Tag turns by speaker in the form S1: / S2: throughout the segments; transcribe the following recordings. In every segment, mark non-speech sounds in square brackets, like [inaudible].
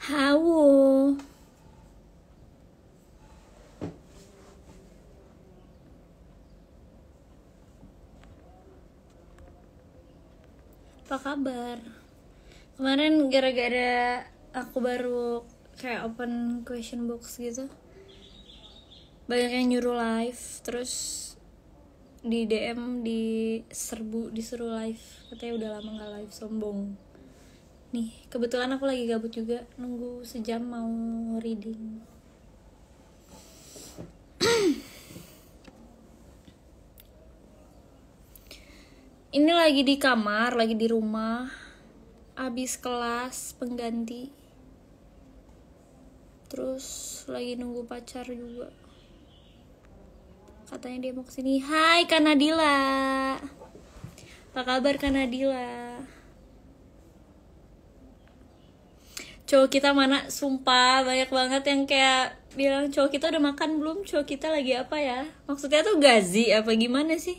S1: Hawo. Apa kabar? Kemarin gara-gara aku baru kayak open question box gitu banyak yang nyuruh live terus di DM di serbu disuruh live katanya udah lama nggak live sombong nih kebetulan aku lagi gabut juga nunggu sejam mau reading [clears throat] ini lagi di kamar lagi di rumah abis kelas pengganti terus lagi nunggu pacar juga katanya dia mau kesini hai Kanadila apa kabar Kanadila cowok kita mana sumpah banyak banget yang kayak bilang cowok kita udah makan belum cowok kita lagi apa ya maksudnya tuh gazi apa gimana sih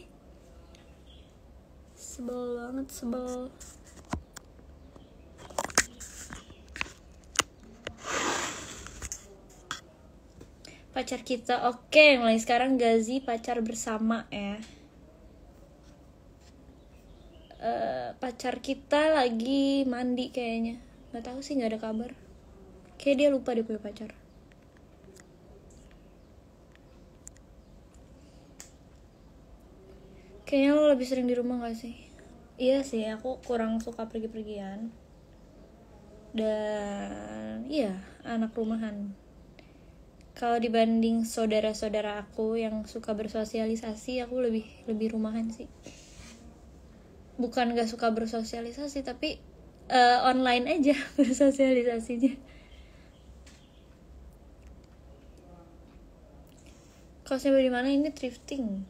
S1: sebel banget sebel pacar kita oke okay, mulai sekarang gazi pacar bersama ya uh, pacar kita lagi mandi kayaknya gak tau sih nggak ada kabar kayak dia lupa dia punya pacar kayaknya lo lebih sering di rumah gak sih iya sih aku kurang suka pergi-pergian dan iya anak rumahan kalau dibanding saudara-saudara aku yang suka bersosialisasi aku lebih lebih rumahan sih bukan gak suka bersosialisasi tapi uh, online aja [laughs] bersosialisasinya kosnya dari mana ini thrifting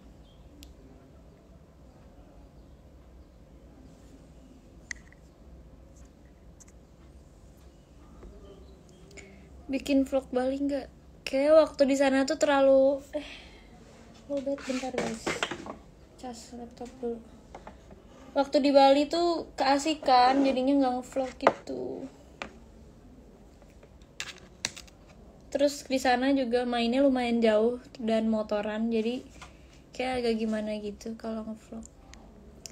S1: bikin vlog Bali nggak kayak waktu di sana tuh terlalu eh lobet bentar guys cas laptop dulu waktu di Bali tuh keasikan jadinya nggak ngevlog gitu terus di sana juga mainnya lumayan jauh dan motoran jadi kayak agak gimana gitu kalau ngevlog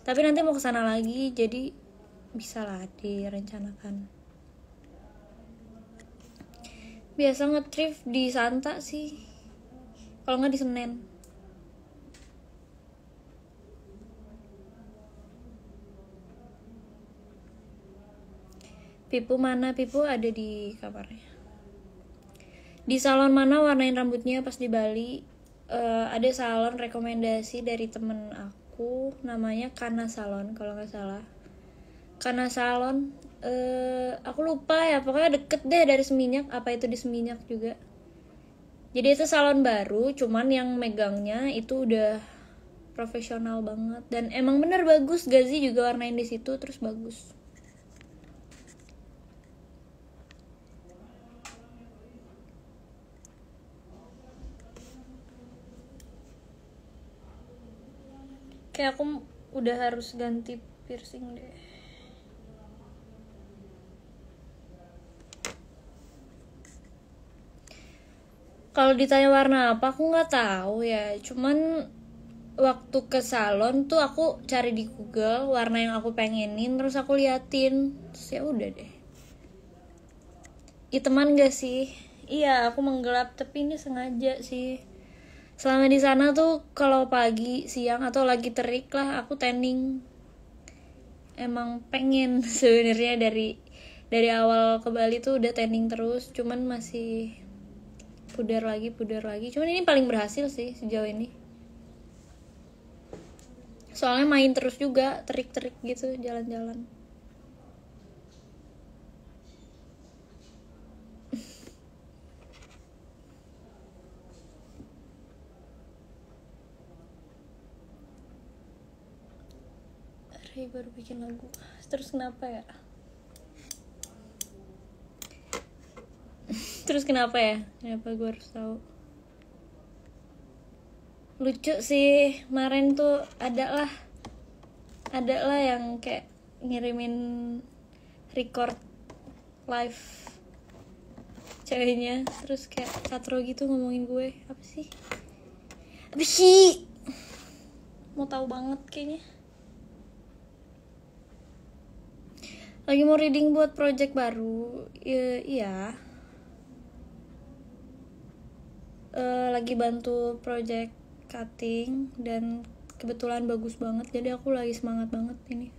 S1: tapi nanti mau kesana lagi jadi bisa lah direncanakan biasa nge ngetrip di Santa sih kalau nggak di Senen Pipu mana? Pipu ada di kamarnya. Di salon mana warnain rambutnya pas di Bali? Uh, ada salon rekomendasi dari temen aku namanya Kana Salon kalau nggak salah. Kana Salon. Uh, aku lupa ya pokoknya deket deh dari Seminyak. Apa itu di Seminyak juga? Jadi itu salon baru, cuman yang megangnya itu udah profesional banget dan emang bener bagus Gazi juga warnain di situ terus bagus kayak aku udah harus ganti piercing deh kalau ditanya warna apa aku nggak tahu ya cuman waktu ke salon tuh aku cari di Google warna yang aku pengenin terus aku liatin terus ya udah deh iteman gak sih iya aku menggelap tapi ini sengaja sih selama di sana tuh kalau pagi siang atau lagi terik lah aku tanning emang pengen [laughs] sebenarnya dari dari awal ke Bali tuh udah tanning terus cuman masih pudar lagi pudar lagi cuman ini paling berhasil sih sejauh ini soalnya main terus juga terik-terik gitu jalan-jalan bikin lagu terus kenapa ya [laughs] terus kenapa ya kenapa gue harus tahu lucu sih kemarin tuh ada lah ada lah yang kayak ngirimin record live ceweknya terus kayak katro gitu ngomongin gue apa sih apa sih mau tahu banget kayaknya lagi mau reading buat project baru e, iya e, lagi bantu project cutting dan kebetulan bagus banget jadi aku lagi semangat banget ini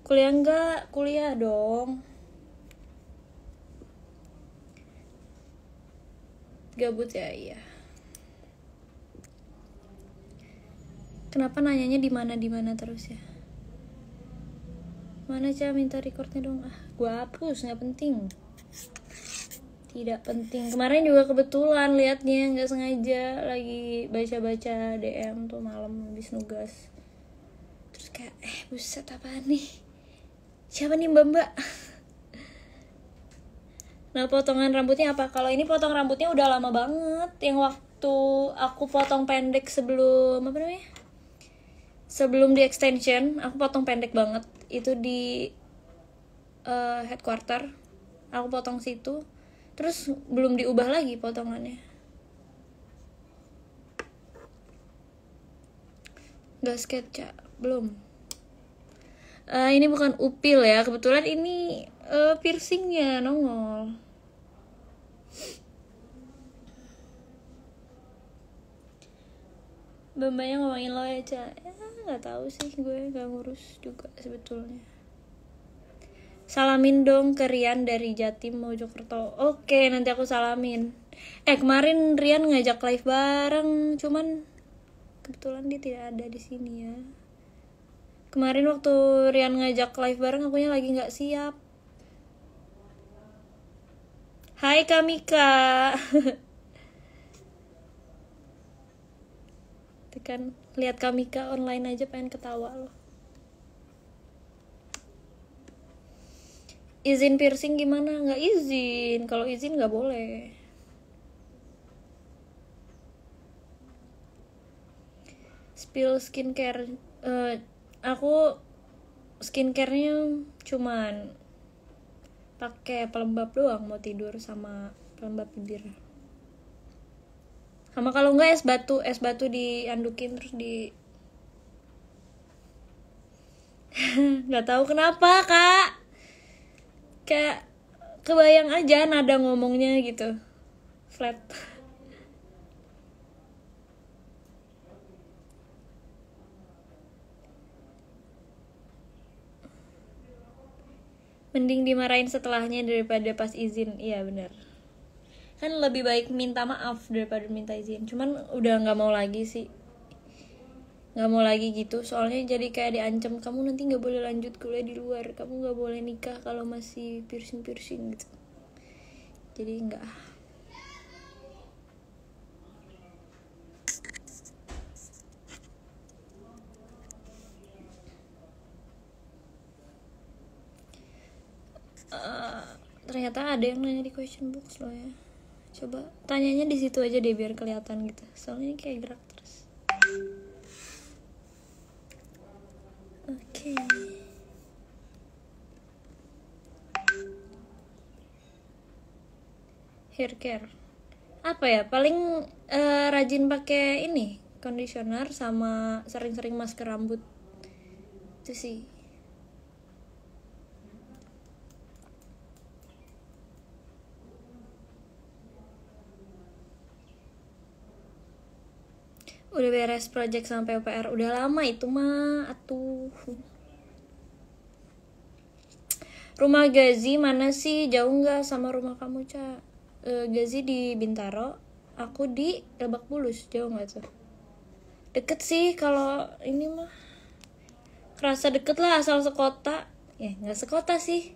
S1: kuliah enggak kuliah dong gabut ya iya Kenapa nanyanya di mana di mana terus ya? Mana cah minta recordnya dong? Ah, gua hapus nggak penting. Tidak penting. Kemarin juga kebetulan liatnya nggak sengaja lagi baca-baca DM tuh malam habis nugas. Terus kayak eh buset apa nih? Siapa nih mbak mbak? [laughs] Nah potongan rambutnya apa? Kalau ini potong rambutnya udah lama banget Yang waktu aku potong pendek sebelum apa namanya? sebelum di extension aku potong pendek banget itu di uh, headquarter aku potong situ terus belum diubah lagi potongannya gak cak belum uh, ini bukan upil ya kebetulan ini uh, piercingnya nongol bambanya ngomongin lo ya cah ya gak tau sih gue gak ngurus juga sebetulnya salamin dong ke Rian dari Jatim mau Mojokerto oke nanti aku salamin eh kemarin Rian ngajak live bareng cuman kebetulan dia tidak ada di sini ya kemarin waktu Rian ngajak live bareng akunya lagi nggak siap Hai Kamika [laughs] itu kan lihat Kamika online aja pengen ketawa loh izin piercing gimana nggak izin kalau izin nggak boleh spill skincare uh, aku skincarenya cuman pakai pelembab doang mau tidur sama pelembab bibir sama kalau enggak es batu es batu diandukin terus di [laughs] nggak tahu kenapa kak kayak kebayang aja nada ngomongnya gitu flat mending dimarahin setelahnya daripada pas izin iya benar kan lebih baik minta maaf daripada minta izin cuman udah nggak mau lagi sih nggak mau lagi gitu soalnya jadi kayak diancam kamu nanti nggak boleh lanjut kuliah di luar kamu nggak boleh nikah kalau masih piercing piercing gitu jadi nggak eh, ternyata ada yang nanya di question box loh ya coba tanyanya di situ aja deh biar kelihatan gitu soalnya kayak gerak terus oke okay. hair care apa ya paling uh, rajin pakai ini conditioner sama sering-sering masker rambut itu sih udah beres project sampai UPR udah lama itu mah atuh rumah Gazi mana sih jauh nggak sama rumah kamu ca e, Gazi di Bintaro aku di Lebak Bulus jauh nggak tuh deket sih kalau ini mah kerasa deket lah asal sekota ya nggak sekota sih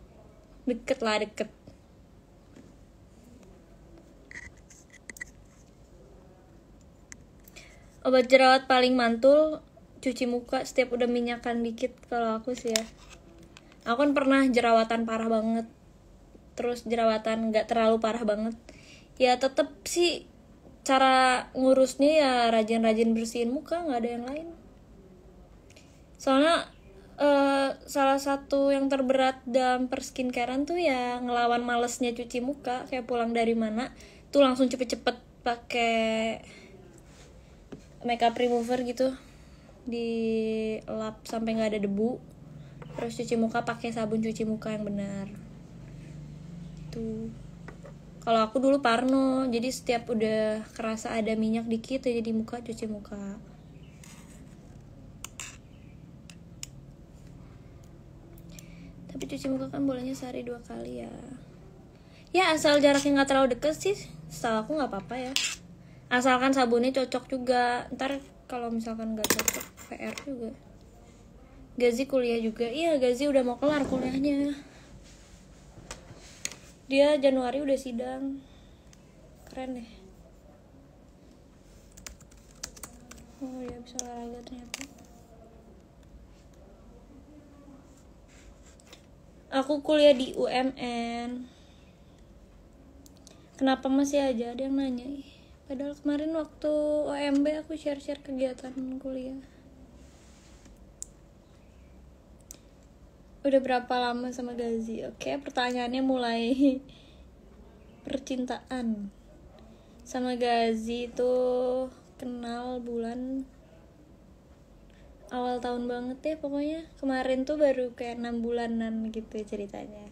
S1: deket lah deket obat jerawat paling mantul cuci muka setiap udah minyakan dikit kalau aku sih ya aku kan pernah jerawatan parah banget terus jerawatan nggak terlalu parah banget ya tetep sih cara ngurusnya ya rajin-rajin bersihin muka nggak ada yang lain soalnya uh, salah satu yang terberat dalam perskincarean tuh ya ngelawan malesnya cuci muka kayak pulang dari mana tuh langsung cepet-cepet pakai makeup remover gitu di lap sampai nggak ada debu terus cuci muka pakai sabun cuci muka yang benar itu kalau aku dulu parno jadi setiap udah kerasa ada minyak dikit jadi muka cuci muka tapi cuci muka kan bolehnya sehari dua kali ya ya asal jaraknya nggak terlalu deket sih setelah aku nggak apa-apa ya asalkan sabunnya cocok juga ntar kalau misalkan nggak cocok PR juga Gazi kuliah juga iya Gazi udah mau kelar kuliahnya dia Januari udah sidang keren deh oh dia bisa olahraga ternyata aku kuliah di UMN kenapa masih aja ada yang nanya padahal kemarin waktu OMB aku share-share kegiatan kuliah udah berapa lama sama Gazi oke pertanyaannya mulai [laughs] percintaan sama Gazi itu kenal bulan awal tahun banget ya pokoknya kemarin tuh baru kayak enam bulanan gitu ceritanya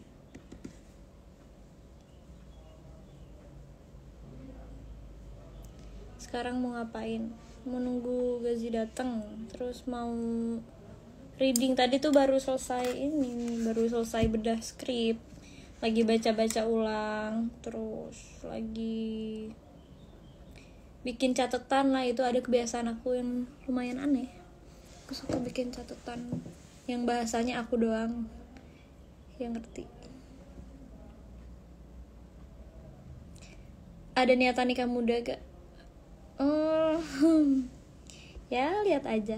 S1: sekarang mau ngapain menunggu gaji datang terus mau reading tadi tuh baru selesai ini baru selesai bedah skrip lagi baca-baca ulang terus lagi bikin catatan lah itu ada kebiasaan aku yang lumayan aneh aku suka bikin catatan yang bahasanya aku doang yang ngerti ada niatan nikah muda gak hmm, [laughs] ya lihat aja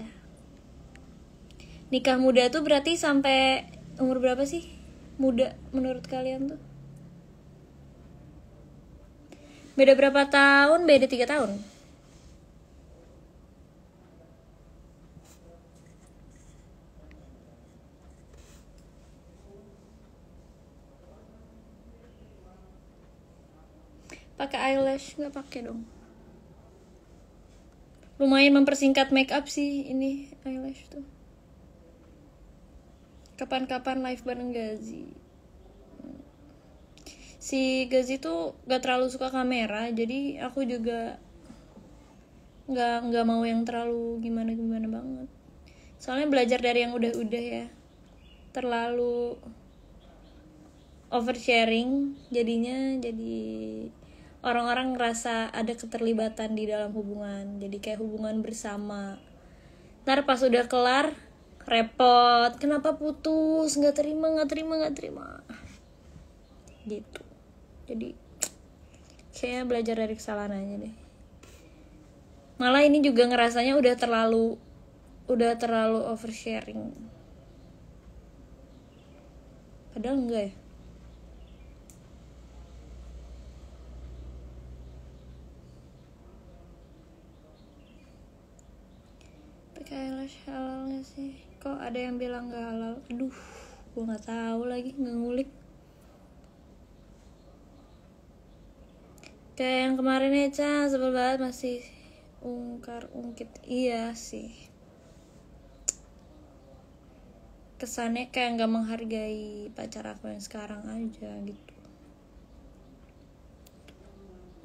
S1: nikah muda tuh berarti sampai umur berapa sih muda menurut kalian tuh beda berapa tahun beda tiga tahun pakai eyelash nggak pakai dong lumayan mempersingkat make up sih ini eyelash tuh kapan-kapan live bareng Gazi si Gazi tuh gak terlalu suka kamera jadi aku juga nggak nggak mau yang terlalu gimana gimana banget soalnya belajar dari yang udah-udah ya terlalu oversharing jadinya jadi orang-orang ngerasa ada keterlibatan di dalam hubungan jadi kayak hubungan bersama ntar pas udah kelar repot kenapa putus nggak terima nggak terima nggak terima gitu jadi saya belajar dari kesalahan aja deh malah ini juga ngerasanya udah terlalu udah terlalu oversharing padahal enggak ya Eilish halal gak sih kok ada yang bilang gak halal aduh gue tau tahu lagi nggak ngulik kayak yang kemarin ya Chan sebel banget masih ungkar ungkit iya sih kesannya kayak gak menghargai pacar aku yang sekarang aja gitu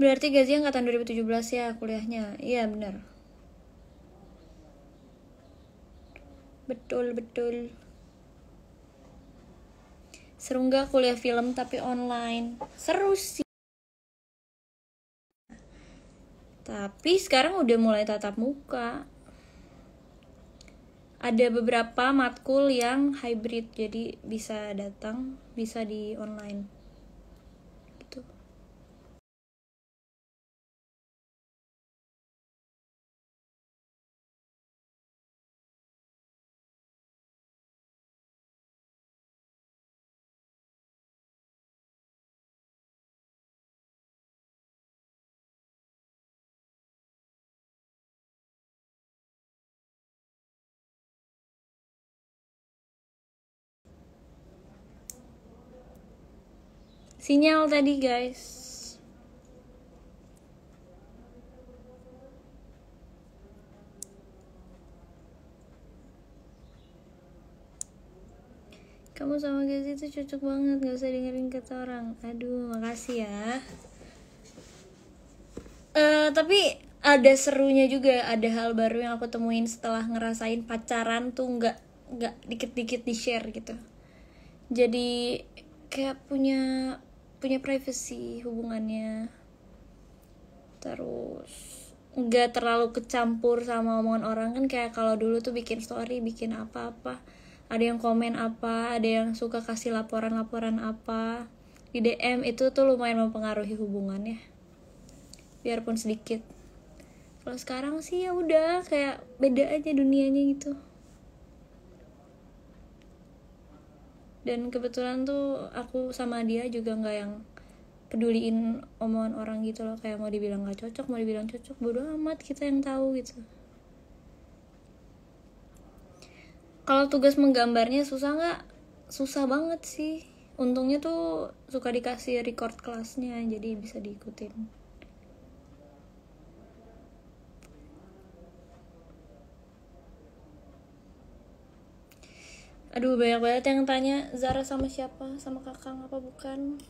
S1: berarti gaji angkatan 2017 ya kuliahnya iya bener betul betul seru nggak kuliah film tapi online seru sih tapi sekarang udah mulai tatap muka ada beberapa matkul yang hybrid jadi bisa datang bisa di online sinyal tadi guys kamu sama guys itu cocok banget gak usah dengerin kata orang aduh makasih ya uh, tapi ada serunya juga ada hal baru yang aku temuin setelah ngerasain pacaran tuh nggak nggak dikit-dikit di share gitu jadi kayak punya punya privacy hubungannya terus nggak terlalu kecampur sama omongan orang kan kayak kalau dulu tuh bikin story bikin apa-apa ada yang komen apa ada yang suka kasih laporan-laporan apa di DM itu tuh lumayan mempengaruhi hubungannya biarpun sedikit kalau sekarang sih ya udah kayak beda aja dunianya gitu dan kebetulan tuh aku sama dia juga nggak yang peduliin omongan orang gitu loh kayak mau dibilang gak cocok mau dibilang cocok bodo amat kita yang tahu gitu kalau tugas menggambarnya susah nggak susah banget sih untungnya tuh suka dikasih record kelasnya jadi bisa diikutin aduh banyak banget yang tanya Zara sama siapa sama kakang apa bukan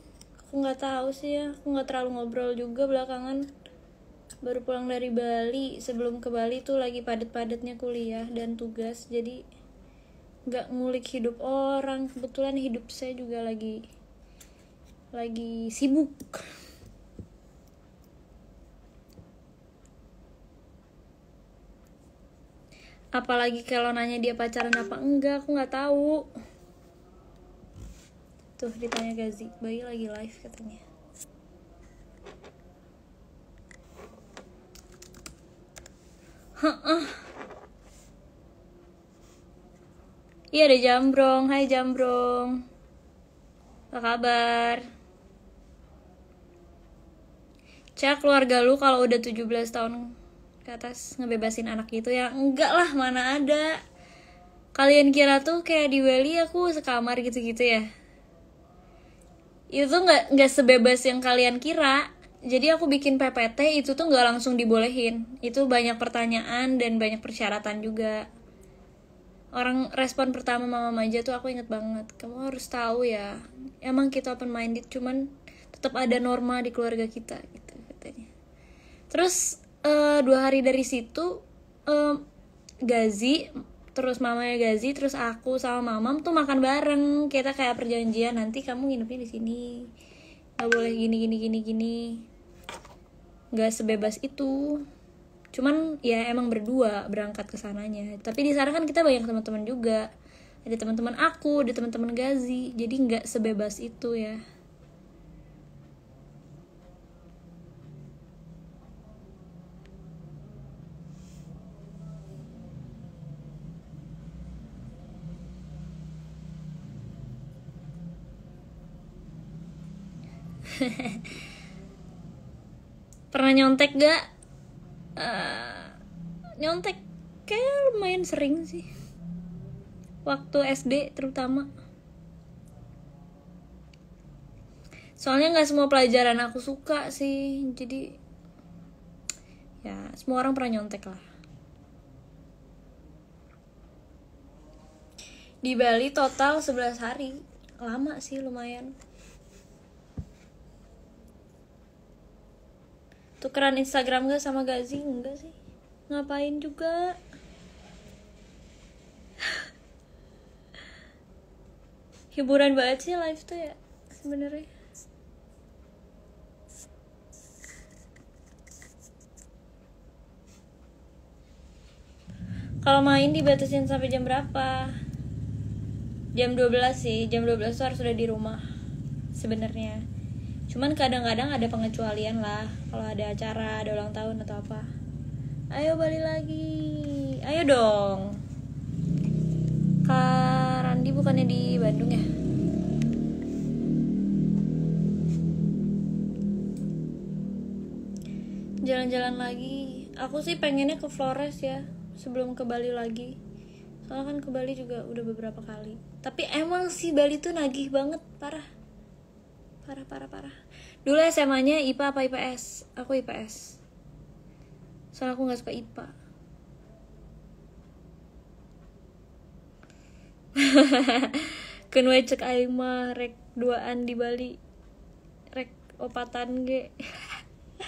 S1: aku nggak tahu sih ya aku nggak terlalu ngobrol juga belakangan baru pulang dari Bali sebelum ke Bali tuh lagi padat-padatnya kuliah dan tugas jadi nggak ngulik hidup orang kebetulan hidup saya juga lagi lagi sibuk apalagi kalau nanya dia pacaran apa enggak aku nggak tahu tuh ditanya Gazi bayi lagi live katanya hah Iya ada Jambrong. Hai Jambrong. Apa kabar? Cek keluarga lu kalau udah 17 tahun ke atas ngebebasin anak itu ya enggak lah mana ada kalian kira tuh kayak di Bali aku sekamar gitu-gitu ya itu nggak nggak sebebas yang kalian kira jadi aku bikin PPT itu tuh nggak langsung dibolehin itu banyak pertanyaan dan banyak persyaratan juga orang respon pertama mama aja tuh aku inget banget kamu harus tahu ya emang kita open minded cuman tetap ada norma di keluarga kita gitu katanya terus uh, dua hari dari situ um, Gazi terus mamanya Gazi terus aku sama mamam tuh makan bareng kita kayak perjanjian nanti kamu nginepnya di sini nggak boleh gini gini gini gini nggak sebebas itu cuman ya emang berdua berangkat ke sananya tapi di sana kan kita banyak teman-teman juga ada teman-teman aku ada teman-teman Gazi jadi nggak sebebas itu ya [laughs] pernah nyontek gak uh, eh, nyontek kayak lumayan sering sih waktu SD terutama soalnya nggak semua pelajaran aku suka sih jadi ya semua orang pernah nyontek lah di Bali total 11 hari lama sih lumayan tukeran Instagram gak sama Gazi enggak sih ngapain juga [laughs] hiburan banget sih live tuh ya sebenarnya kalau main dibatasin sampai jam berapa jam 12 sih jam 12 tuh harus sudah di rumah sebenarnya cuman kadang-kadang ada pengecualian lah kalau ada acara ada ulang tahun atau apa ayo balik lagi ayo dong kak Randi bukannya di Bandung ya jalan-jalan lagi aku sih pengennya ke Flores ya sebelum ke Bali lagi soalnya kan ke Bali juga udah beberapa kali tapi emang sih Bali tuh nagih banget parah parah parah parah dulu SMA nya IPA apa IPS aku IPS soalnya aku nggak suka IPA [laughs] kenwe cek aing mah rek duaan di Bali rek opatan ge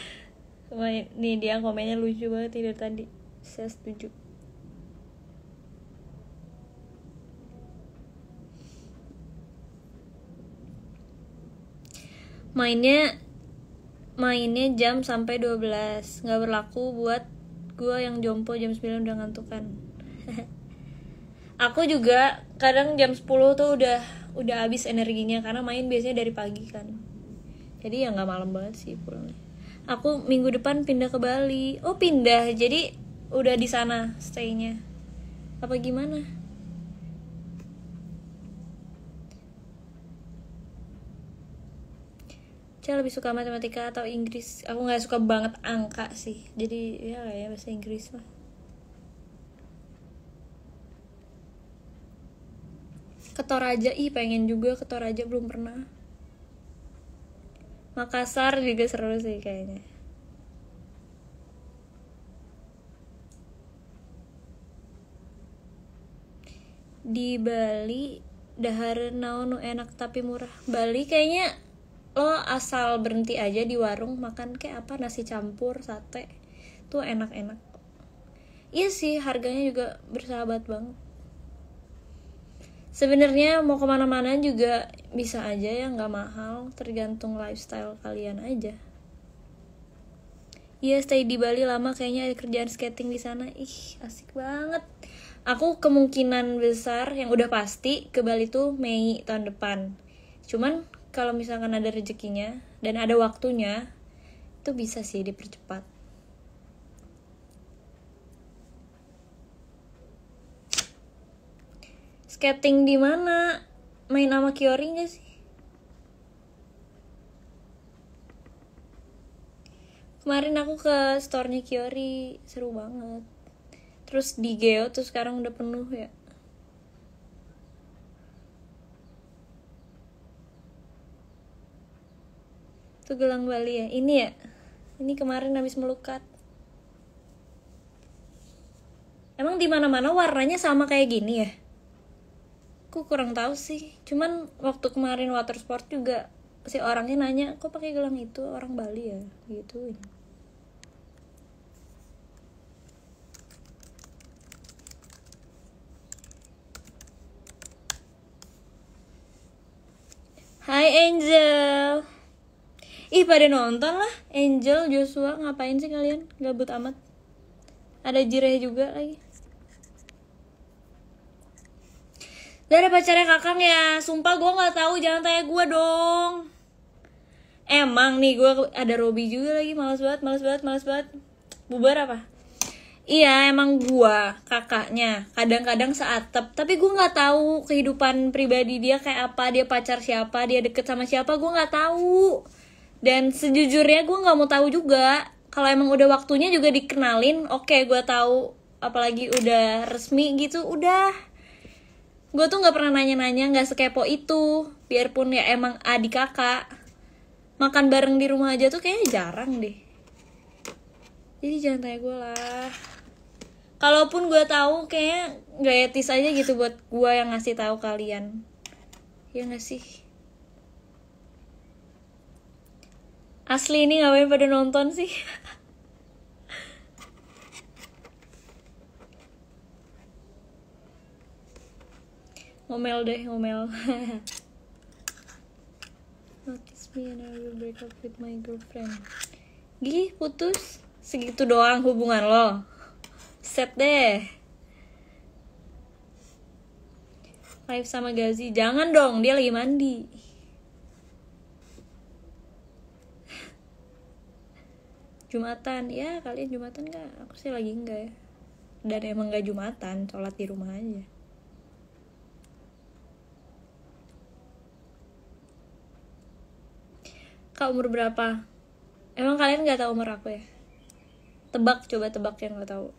S1: [laughs] nih dia komennya lucu banget tidur tadi saya setuju mainnya mainnya jam sampai 12 nggak berlaku buat gue yang jompo jam 9 udah ngantuk kan [laughs] aku juga kadang jam 10 tuh udah udah habis energinya karena main biasanya dari pagi kan jadi ya nggak malam banget sih pulangnya aku minggu depan pindah ke Bali oh pindah jadi udah di sana staynya apa gimana kayak lebih suka matematika atau Inggris aku nggak suka banget angka sih jadi ya ya bahasa Inggris mah Ketoraja ih pengen juga Ketoraja belum pernah Makassar juga seru sih kayaknya di Bali dahar naon enak tapi murah Bali kayaknya lo oh, asal berhenti aja di warung makan kayak apa nasi campur sate tuh enak-enak iya sih harganya juga bersahabat banget sebenarnya mau kemana-mana juga bisa aja ya nggak mahal tergantung lifestyle kalian aja Iya stay di Bali lama kayaknya ada kerjaan skating di sana ih asik banget aku kemungkinan besar yang udah pasti ke Bali tuh Mei tahun depan cuman kalau misalkan ada rezekinya dan ada waktunya itu bisa sih dipercepat skating di mana main sama Kiori gak sih kemarin aku ke store-nya Kiori seru banget terus di Geo tuh sekarang udah penuh ya Itu gelang Bali ya. Ini ya. Ini kemarin habis melukat. Emang di mana-mana warnanya sama kayak gini ya? Aku kurang tahu sih. Cuman waktu kemarin water sport juga si orangnya nanya, "Kok pakai gelang itu? Orang Bali ya?" gitu. Hai Angel. Ih pada nonton lah Angel Joshua ngapain sih kalian gabut amat ada Jireh juga lagi Dari pacarnya kakang ya, sumpah gue gak tahu, jangan tanya gue dong. Emang nih gue ada Robi juga lagi, Males banget, males banget, males banget. Bubar apa? Iya, emang gue kakaknya kadang-kadang seatep tapi gue gak tahu kehidupan pribadi dia kayak apa, dia pacar siapa, dia deket sama siapa, gue gak tahu dan sejujurnya gue nggak mau tahu juga kalau emang udah waktunya juga dikenalin oke okay, gue tahu apalagi udah resmi gitu udah gue tuh nggak pernah nanya-nanya nggak sekepo itu biarpun ya emang adik kakak makan bareng di rumah aja tuh kayaknya jarang deh jadi jangan tanya gue lah kalaupun gue tahu kayaknya nggak etis aja gitu buat gue yang ngasih tahu kalian ya nggak sih Asli ini ngapain pada nonton sih? ngomel deh, ngomel. Notice me and I will break up with my girlfriend. Gih, putus. Segitu doang hubungan lo. Set deh. Live sama Gazi. Jangan dong, dia lagi mandi. Jumatan ya kalian Jumatan nggak aku sih lagi enggak ya dan emang nggak Jumatan sholat di rumah aja kak umur berapa emang kalian nggak tahu umur aku ya tebak coba tebak yang nggak tahu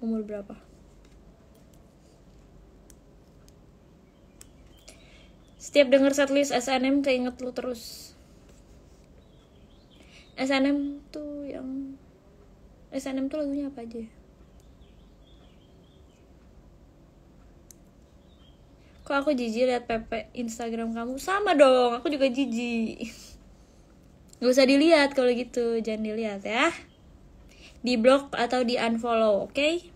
S1: umur berapa setiap denger setlist SNM keinget lu terus SNM tuh yang SNM tuh lagunya apa aja kok aku jijik lihat Pepe Instagram kamu sama dong aku juga jijik [laughs] gak usah dilihat kalau gitu jangan dilihat ya di blog atau di unfollow oke okay?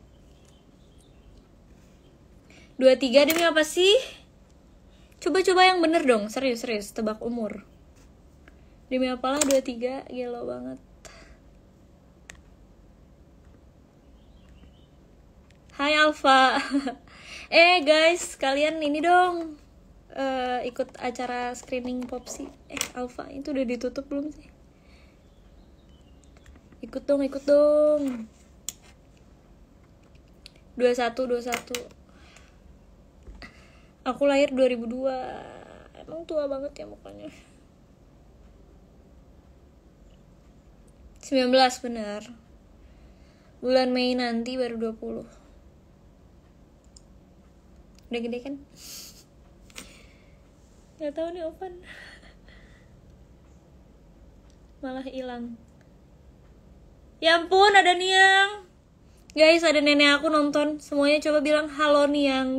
S1: dua tiga demi apa sih coba-coba yang bener dong serius serius tebak umur demi apalah 23 gelo banget Hai Alfa [laughs] Eh guys kalian ini dong uh, ikut acara screening popsi Eh Alfa itu udah ditutup belum sih Ikut dong ikut dong 21 21 Aku lahir 2002 Emang tua banget ya mukanya 19 benar, bulan Mei nanti baru 20 udah gede kan Gak tahu nih Open, malah hilang ya ampun ada Niang guys ada nenek aku nonton semuanya coba bilang halo Niang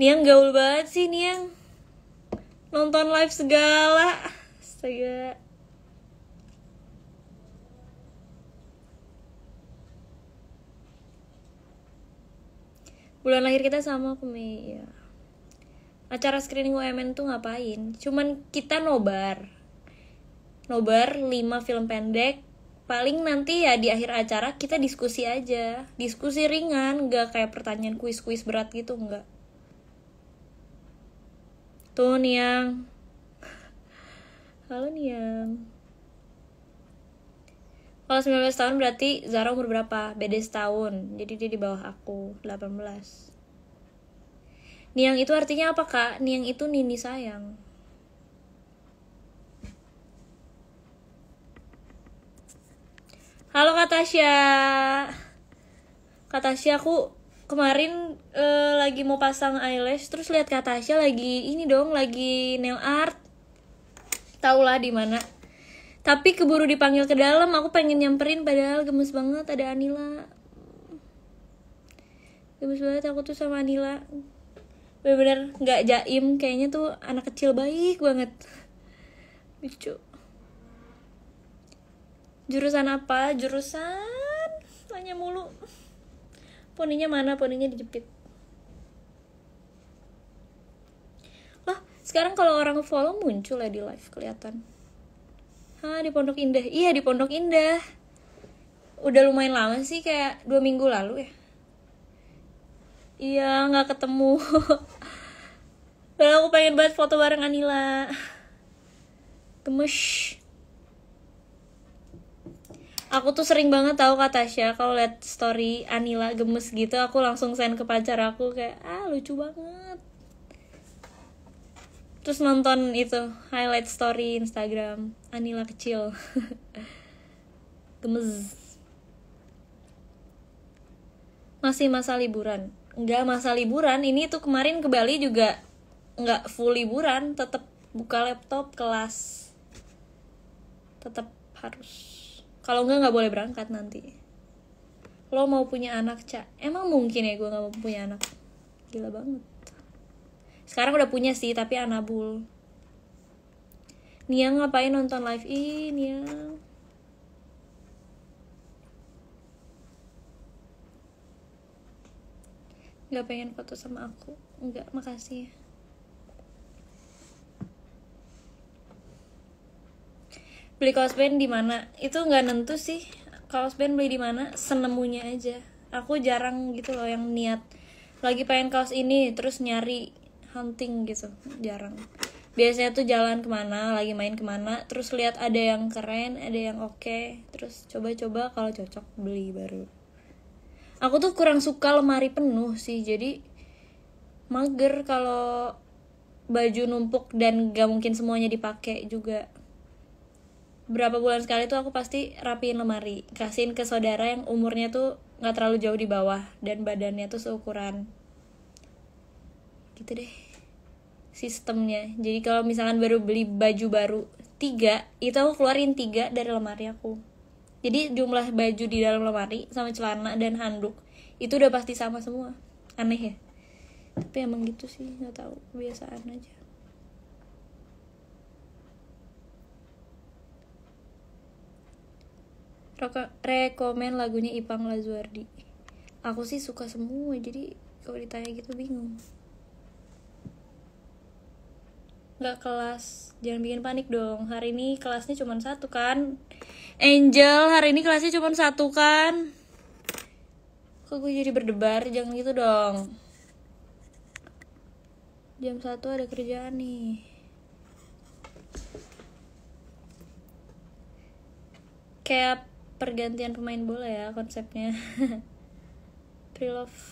S1: Niang gaul banget sih Niang nonton live segala segala bulan lahir kita sama aku ya acara screening UMN tuh ngapain cuman kita nobar nobar 5 film pendek paling nanti ya di akhir acara kita diskusi aja diskusi ringan nggak kayak pertanyaan kuis-kuis berat gitu nggak tuh niang [laughs] halo niang kalau 19 tahun berarti Zara umur berapa? Beda setahun. Jadi dia di bawah aku, 18. Niang itu artinya apa, Kak? Niang itu Nini sayang. Halo Kak Tasya. Kak Tasya aku kemarin uh, lagi mau pasang eyelash terus lihat Kak Tasya lagi ini dong lagi nail art. Taulah di mana tapi keburu dipanggil ke dalam aku pengen nyamperin padahal gemes banget ada Anila gemes banget aku tuh sama Anila bener-bener nggak -bener jaim kayaknya tuh anak kecil baik banget lucu jurusan apa jurusan tanya mulu poninya mana poninya dijepit lah sekarang kalau orang follow muncul ya di live kelihatan Hah di Pondok Indah? Iya di Pondok Indah. Udah lumayan lama sih kayak dua minggu lalu ya. Iya nggak ketemu. [laughs] Padahal aku pengen buat foto bareng Anila. Gemes. Aku tuh sering banget tahu kata Tasya kalau lihat story Anila gemes gitu aku langsung send ke pacar aku kayak ah lucu banget terus nonton itu highlight story Instagram Anila kecil [laughs] gemes masih masa liburan nggak masa liburan ini tuh kemarin ke Bali juga nggak full liburan tetap buka laptop kelas tetap harus kalau nggak nggak boleh berangkat nanti lo mau punya anak cak emang mungkin ya gue nggak mau punya anak gila banget sekarang udah punya sih, tapi anabul. Nia ngapain nonton live? ini ya Gak pengen foto sama aku. Enggak, makasih. Beli kaos band di mana? Itu nggak nentu sih. Kaos band beli di mana? Senemunya aja. Aku jarang gitu loh yang niat lagi pengen kaos ini terus nyari hunting gitu jarang biasanya tuh jalan kemana lagi main kemana terus lihat ada yang keren ada yang oke okay, terus coba-coba kalau cocok beli baru aku tuh kurang suka lemari penuh sih jadi mager kalau baju numpuk dan gak mungkin semuanya dipakai juga berapa bulan sekali tuh aku pasti rapiin lemari kasihin ke saudara yang umurnya tuh nggak terlalu jauh di bawah dan badannya tuh seukuran gitu deh sistemnya jadi kalau misalkan baru beli baju baru tiga itu aku keluarin tiga dari lemari aku jadi jumlah baju di dalam lemari sama celana dan handuk itu udah pasti sama semua aneh ya tapi emang gitu sih nggak tahu kebiasaan aja rekomen lagunya Ipang Lazuardi aku sih suka semua jadi kalau ditanya gitu bingung nggak kelas jangan bikin panik dong hari ini kelasnya cuma satu kan Angel hari ini kelasnya cuma satu kan kok gue jadi berdebar jangan gitu dong jam satu ada kerjaan nih kayak pergantian pemain bola ya konsepnya [laughs] preloved love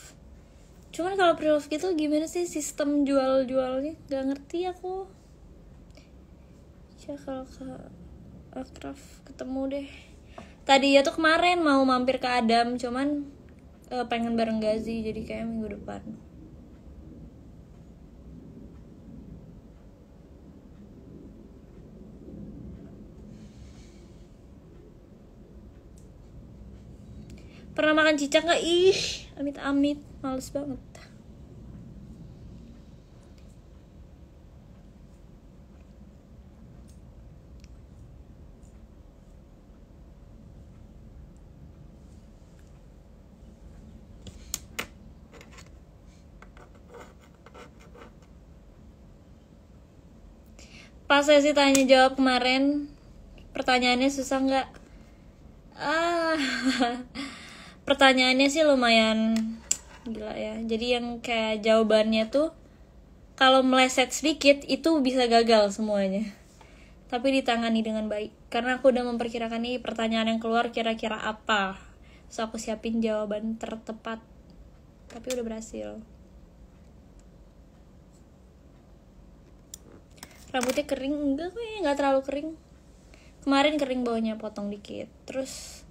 S1: cuman kalau preloved love gitu gimana sih sistem jual-jualnya gak ngerti aku aja kalau ke Akraf ketemu deh tadi ya tuh kemarin mau mampir ke Adam cuman uh, pengen bareng Gazi jadi kayak minggu depan pernah makan cicak nggak ih amit amit males banget pas sih tanya jawab kemarin pertanyaannya susah nggak ah [laughs] pertanyaannya sih lumayan gila ya jadi yang kayak jawabannya tuh kalau meleset sedikit itu bisa gagal semuanya tapi ditangani dengan baik karena aku udah memperkirakan nih pertanyaan yang keluar kira-kira apa so aku siapin jawaban tertepat tapi udah berhasil rambutnya kering enggak kok ya, nggak terlalu kering kemarin kering bawahnya potong dikit terus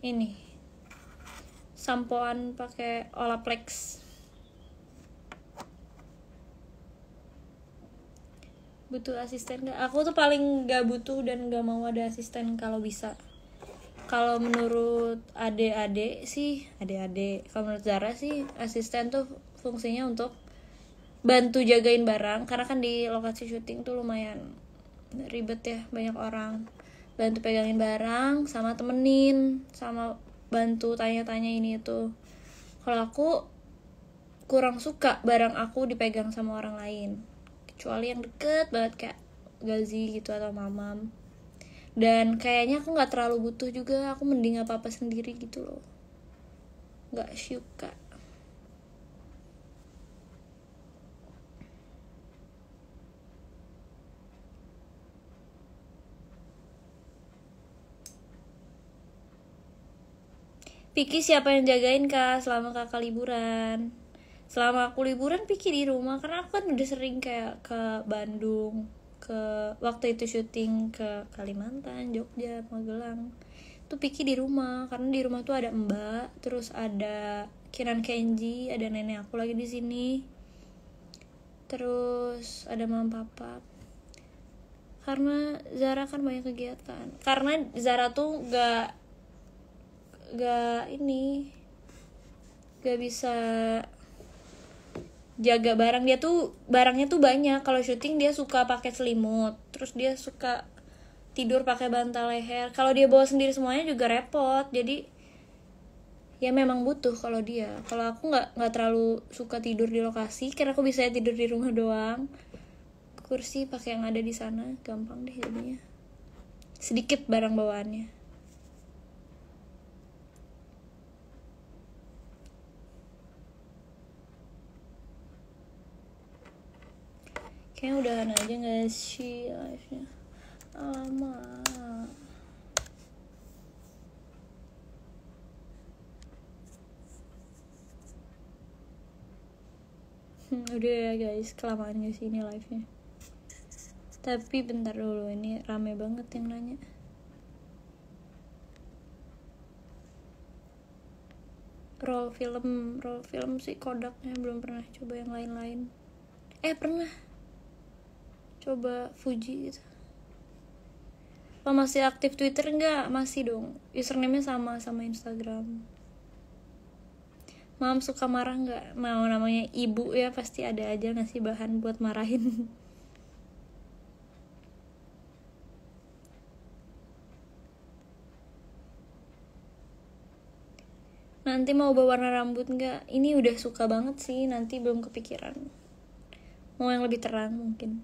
S1: ini sampoan pakai Olaplex butuh asisten gak? aku tuh paling gak butuh dan gak mau ada asisten kalau bisa kalau menurut ade-ade sih ade-ade. kalau menurut Zara sih asisten tuh fungsinya untuk bantu jagain barang karena kan di lokasi syuting tuh lumayan ribet ya banyak orang bantu pegangin barang sama temenin sama bantu tanya-tanya ini itu kalau aku kurang suka barang aku dipegang sama orang lain kecuali yang deket banget kayak Gazi gitu atau Mamam dan kayaknya aku nggak terlalu butuh juga aku mending apa apa sendiri gitu loh nggak suka Piki siapa yang jagain kak selama kakak liburan? Selama aku liburan Piki di rumah karena aku kan udah sering kayak ke Bandung, ke waktu itu syuting ke Kalimantan, Jogja, Magelang. Tuh Piki di rumah karena di rumah tuh ada Mbak, terus ada Kiran Kenji, ada nenek aku lagi di sini. Terus ada mama papa. Karena Zara kan banyak kegiatan. Karena Zara tuh gak gak ini gak bisa jaga barang dia tuh barangnya tuh banyak kalau syuting dia suka pakai selimut terus dia suka tidur pakai bantal leher kalau dia bawa sendiri semuanya juga repot jadi ya memang butuh kalau dia kalau aku nggak nggak terlalu suka tidur di lokasi karena aku bisa tidur di rumah doang kursi pakai yang ada di sana gampang deh jadinya sedikit barang bawaannya Kayaknya udahan aja gak sih live-nya? Lama. Hmm, udah ya guys, kelamaan gak sih ini live-nya? Tapi bentar dulu, ini rame banget yang nanya. roll film roll film sih kodaknya belum pernah coba yang lain-lain eh pernah coba Fuji gitu lo masih aktif Twitter nggak masih dong username-nya sama sama Instagram Mam suka marah nggak? Mau namanya ibu ya pasti ada aja ngasih bahan buat marahin. [laughs] Nanti mau bawa warna rambut nggak? Ini udah suka banget sih, nanti belum kepikiran. Mau yang lebih terang mungkin.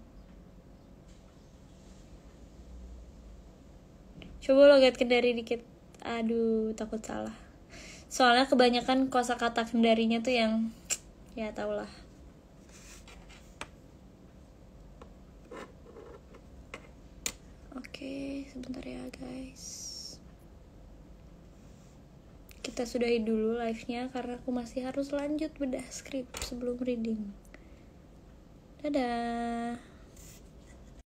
S1: Coba lihat Kendari dikit. Aduh, takut salah. Soalnya kebanyakan kosakata Kendarinya tuh yang ya tau lah. Oke, sebentar ya guys kita sudahi dulu live-nya karena aku masih harus lanjut bedah skrip sebelum reading. Dadah.